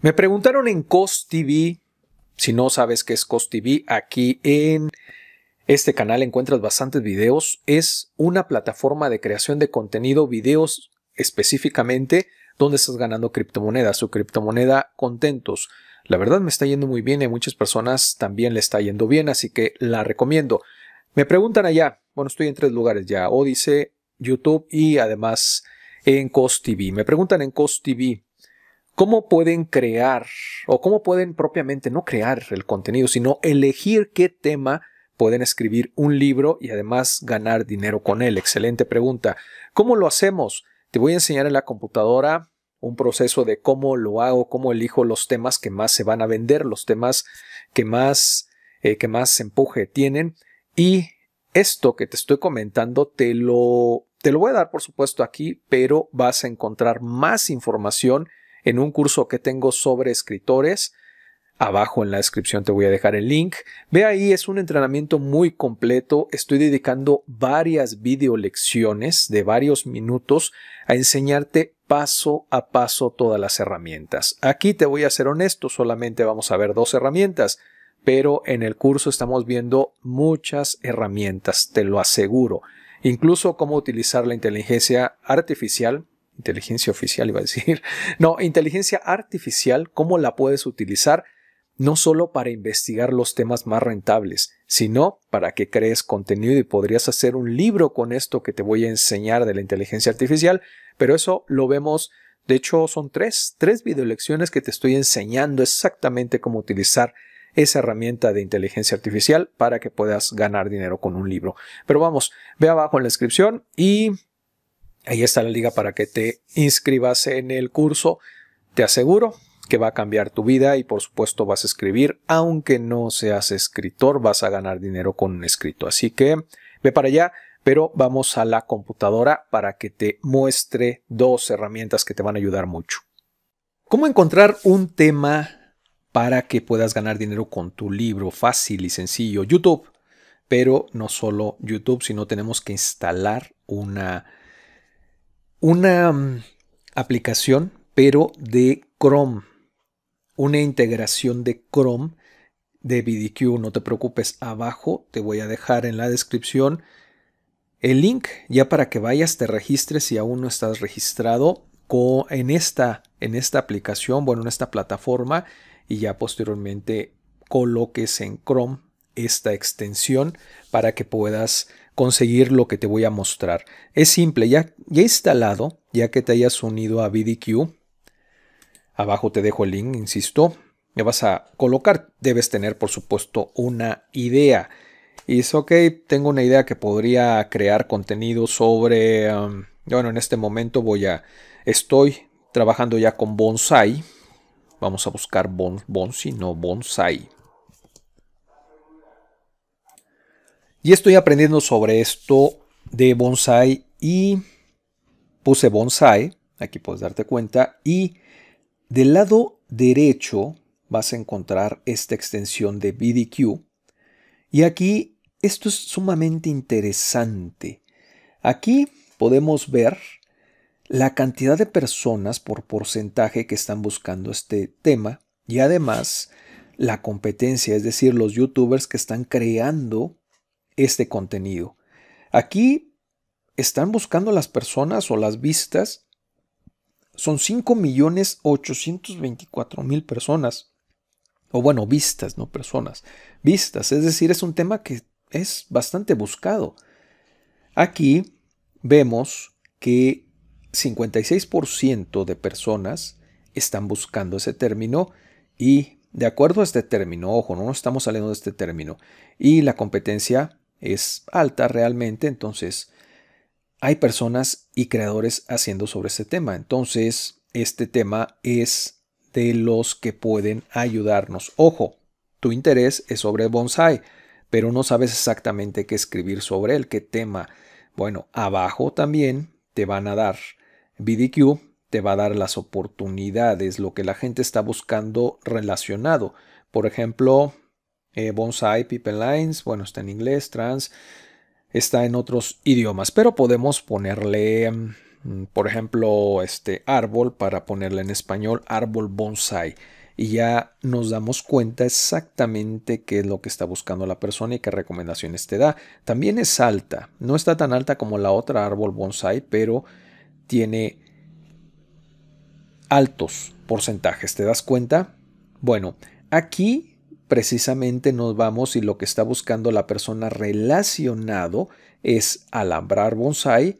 Me preguntaron en Cost TV, si no sabes qué es Cost TV, aquí en este canal encuentras bastantes videos. Es una plataforma de creación de contenido, videos específicamente, donde estás ganando criptomonedas Su criptomoneda contentos. La verdad me está yendo muy bien y a muchas personas también le está yendo bien, así que la recomiendo. Me preguntan allá, bueno, estoy en tres lugares ya, Odyssey, YouTube y además en Cost TV. Me preguntan en Cost TV ¿Cómo pueden crear o cómo pueden propiamente no crear el contenido, sino elegir qué tema pueden escribir un libro y además ganar dinero con él? Excelente pregunta. ¿Cómo lo hacemos? Te voy a enseñar en la computadora un proceso de cómo lo hago, cómo elijo los temas que más se van a vender, los temas que más, eh, que más empuje tienen y esto que te estoy comentando te lo, te lo voy a dar por supuesto aquí, pero vas a encontrar más información en un curso que tengo sobre escritores. Abajo en la descripción te voy a dejar el link. Ve ahí, es un entrenamiento muy completo. Estoy dedicando varias video lecciones de varios minutos a enseñarte paso a paso todas las herramientas. Aquí te voy a ser honesto, solamente vamos a ver dos herramientas, pero en el curso estamos viendo muchas herramientas, te lo aseguro. Incluso cómo utilizar la inteligencia artificial inteligencia oficial iba a decir, no, inteligencia artificial, cómo la puedes utilizar no solo para investigar los temas más rentables, sino para que crees contenido y podrías hacer un libro con esto que te voy a enseñar de la inteligencia artificial, pero eso lo vemos, de hecho son tres, tres videolecciones que te estoy enseñando exactamente cómo utilizar esa herramienta de inteligencia artificial para que puedas ganar dinero con un libro. Pero vamos, ve abajo en la descripción y Ahí está la liga para que te inscribas en el curso. Te aseguro que va a cambiar tu vida y por supuesto vas a escribir, aunque no seas escritor, vas a ganar dinero con un escrito. Así que ve para allá, pero vamos a la computadora para que te muestre dos herramientas que te van a ayudar mucho. ¿Cómo encontrar un tema para que puedas ganar dinero con tu libro? Fácil y sencillo, YouTube. Pero no solo YouTube, sino tenemos que instalar una una mm, aplicación, pero de Chrome. Una integración de Chrome de BDQ. No te preocupes, abajo te voy a dejar en la descripción el link ya para que vayas, te registres si aún no estás registrado en esta, en esta aplicación, bueno, en esta plataforma y ya posteriormente coloques en Chrome esta extensión para que puedas conseguir lo que te voy a mostrar. Es simple, ya, ya instalado, ya que te hayas unido a BDQ, abajo te dejo el link, insisto, me vas a colocar, debes tener por supuesto una idea. Y es ok, tengo una idea que podría crear contenido sobre, um, bueno, en este momento voy a, estoy trabajando ya con bonsai. Vamos a buscar bon, no bonsai. Y estoy aprendiendo sobre esto de bonsai y puse bonsai, aquí puedes darte cuenta, y del lado derecho vas a encontrar esta extensión de BDQ. Y aquí esto es sumamente interesante. Aquí podemos ver la cantidad de personas por porcentaje que están buscando este tema y además la competencia, es decir, los youtubers que están creando este contenido. Aquí están buscando las personas o las vistas. Son 5.824.000 personas. O bueno, vistas, no personas. Vistas. Es decir, es un tema que es bastante buscado. Aquí vemos que 56% de personas están buscando ese término y de acuerdo a este término, ojo, no nos estamos saliendo de este término, y la competencia es alta realmente, entonces hay personas y creadores haciendo sobre este tema. Entonces, este tema es de los que pueden ayudarnos. Ojo, tu interés es sobre bonsai, pero no sabes exactamente qué escribir sobre él, qué tema. Bueno, abajo también te van a dar BDQ, te va a dar las oportunidades, lo que la gente está buscando relacionado. Por ejemplo, eh, bonsai, pipelines, Lines, bueno, está en inglés, trans, está en otros idiomas, pero podemos ponerle, mm, por ejemplo, este árbol para ponerle en español, árbol bonsai. Y ya nos damos cuenta exactamente qué es lo que está buscando la persona y qué recomendaciones te da. También es alta, no está tan alta como la otra árbol bonsai, pero tiene altos porcentajes. ¿Te das cuenta? Bueno, aquí precisamente nos vamos y lo que está buscando la persona relacionado es alambrar bonsai,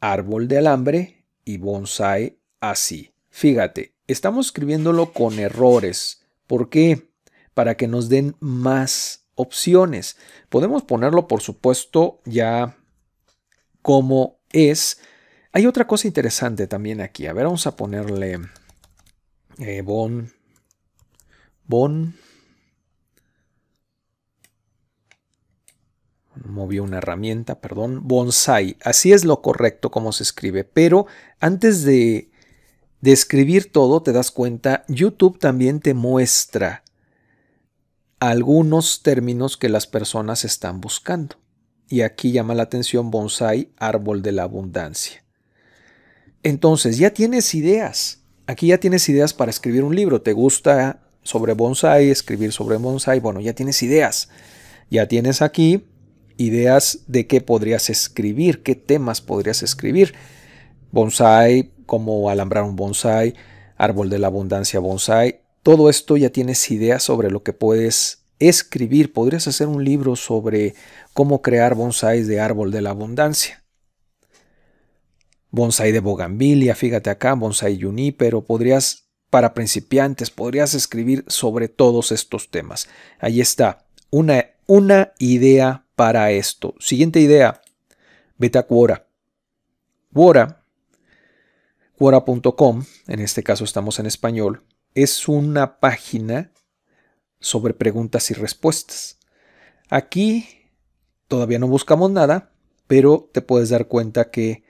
árbol de alambre y bonsai así. Fíjate, estamos escribiéndolo con errores. ¿Por qué? Para que nos den más opciones. Podemos ponerlo, por supuesto, ya como es. Hay otra cosa interesante también aquí. A ver, vamos a ponerle eh, bon. Bon. movió una herramienta, perdón, bonsai. Así es lo correcto como se escribe, pero antes de, de escribir todo, te das cuenta, YouTube también te muestra algunos términos que las personas están buscando. Y aquí llama la atención bonsai, árbol de la abundancia. Entonces, ya tienes ideas. Aquí ya tienes ideas para escribir un libro. ¿Te gusta sobre bonsai, escribir sobre bonsai? Bueno, ya tienes ideas. Ya tienes aquí ideas de qué podrías escribir, qué temas podrías escribir. Bonsai, cómo alambrar un bonsai, árbol de la abundancia bonsai. Todo esto ya tienes ideas sobre lo que puedes escribir. Podrías hacer un libro sobre cómo crear bonsais de árbol de la abundancia. Bonsai de bogambilia, fíjate acá, bonsai pero Podrías, para principiantes, podrías escribir sobre todos estos temas. Ahí está una una idea para esto. Siguiente idea, vete a Quora. Quora, Quora.com, en este caso estamos en español, es una página sobre preguntas y respuestas. Aquí todavía no buscamos nada, pero te puedes dar cuenta que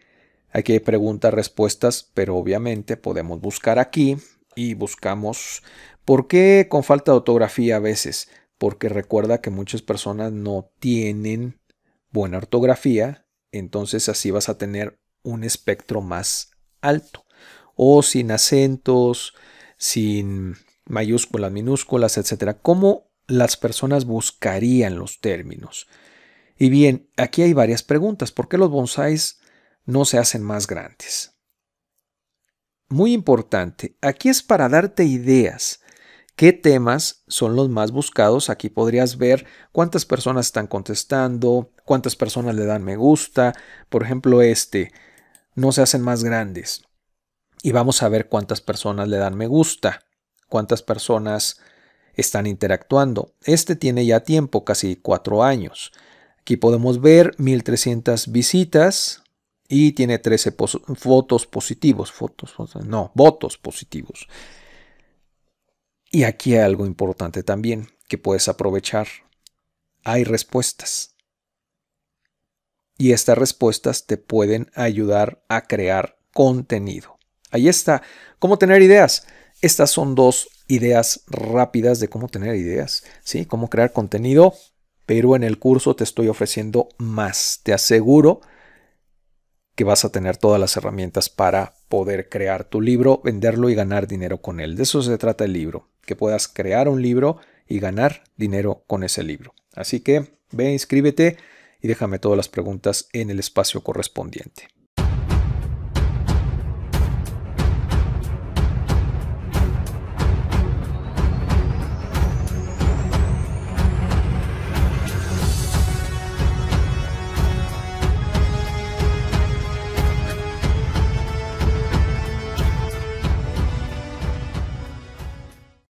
aquí hay preguntas, respuestas, pero obviamente podemos buscar aquí y buscamos por qué con falta de ortografía a veces porque recuerda que muchas personas no tienen buena ortografía, entonces así vas a tener un espectro más alto. O sin acentos, sin mayúsculas, minúsculas, etcétera. ¿Cómo las personas buscarían los términos? Y bien, aquí hay varias preguntas. ¿Por qué los bonsáis no se hacen más grandes? Muy importante, aquí es para darte ideas qué temas son los más buscados. Aquí podrías ver cuántas personas están contestando, cuántas personas le dan me gusta. Por ejemplo, este, no se hacen más grandes. Y vamos a ver cuántas personas le dan me gusta, cuántas personas están interactuando. Este tiene ya tiempo, casi cuatro años. Aquí podemos ver 1300 visitas y tiene 13 fotos positivos, no, votos positivos. Y aquí hay algo importante también que puedes aprovechar. Hay respuestas. Y estas respuestas te pueden ayudar a crear contenido. Ahí está. ¿Cómo tener ideas? Estas son dos ideas rápidas de cómo tener ideas, ¿sí? Cómo crear contenido, pero en el curso te estoy ofreciendo más. Te aseguro que vas a tener todas las herramientas para poder crear tu libro, venderlo y ganar dinero con él. De eso se trata el libro que puedas crear un libro y ganar dinero con ese libro. Así que ve, inscríbete y déjame todas las preguntas en el espacio correspondiente.